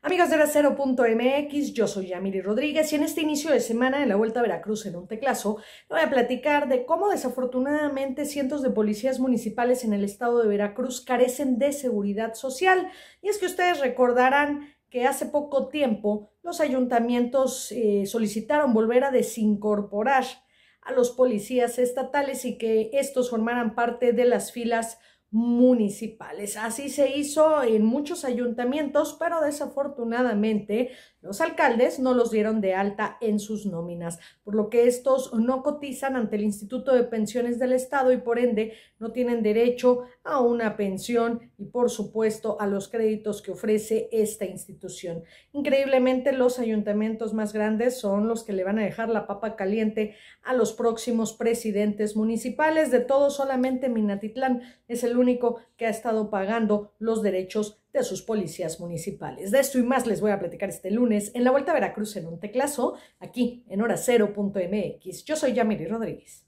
Amigos de Acero.mx, yo soy Yamiri Rodríguez y en este inicio de semana de la Vuelta a Veracruz en un teclazo voy a platicar de cómo desafortunadamente cientos de policías municipales en el estado de Veracruz carecen de seguridad social. Y es que ustedes recordarán que hace poco tiempo los ayuntamientos eh, solicitaron volver a desincorporar a los policías estatales y que estos formaran parte de las filas municipales. Así se hizo en muchos ayuntamientos, pero desafortunadamente los alcaldes no los dieron de alta en sus nóminas, por lo que estos no cotizan ante el Instituto de Pensiones del Estado y por ende no tienen derecho a una pensión y por supuesto a los créditos que ofrece esta institución. Increíblemente los ayuntamientos más grandes son los que le van a dejar la papa caliente a los próximos presidentes municipales. De todo solamente Minatitlán es el único que ha estado pagando los derechos de sus policías municipales. De esto y más les voy a platicar este lunes en la Vuelta a Veracruz en un teclazo, aquí en horacero.mx. Yo soy Yamiri Rodríguez.